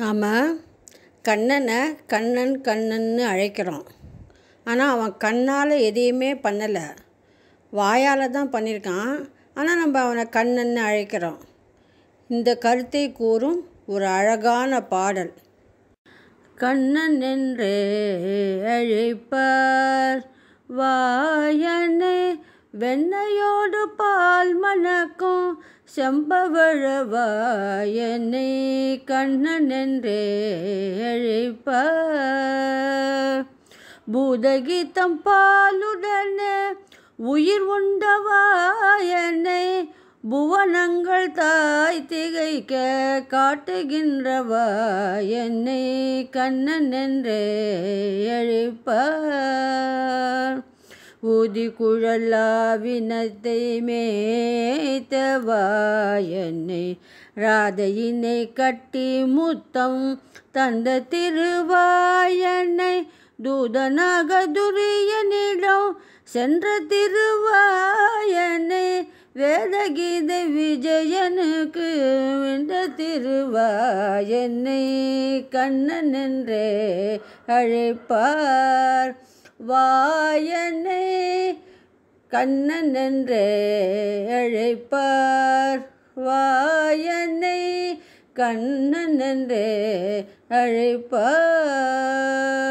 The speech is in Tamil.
நாம் கண்ணனை கண்ணன் கண்ணன்னு அழைக்கிறோம் ஆனால் அவன் கண்ணால் எதையுமே பண்ணலை வாயால் தான் பண்ணியிருக்கான் ஆனால் நம்ம அவனை கண்ணன்னு அழைக்கிறோம் இந்த கருத்தை கூறும் ஒரு அழகான பாடல் கண்ணன் என்றே அழைப்பார் வாயனே வெண்ணையோடு பால் மணக்கும் செம்பவழவாயனை கண்ணன் என்றே அழைப்ப பூதகீதம் பாலுடனே உயிர் உண்டவாயனை புவனங்கள் தாய் திகைக்க காட்டுகின்றவாயனை கண்ணன் என்றே அழைப்ப ஊதி குழலாவினத்தை மேத்தவாயனை ராதையினை கட்டி முத்தம் தந்த திருவாயனை தூதனாக துரியனிடம் சென்ற திருவாயனை வேதகீத விஜயனுக்கு வென்ற திருவாயனை கண்ணன் என்றே அழைப்பார் வாயனை கண்ணன் என்றே அழைப்பார் வாயனை கண்ணன் என்றே அழைப்பார்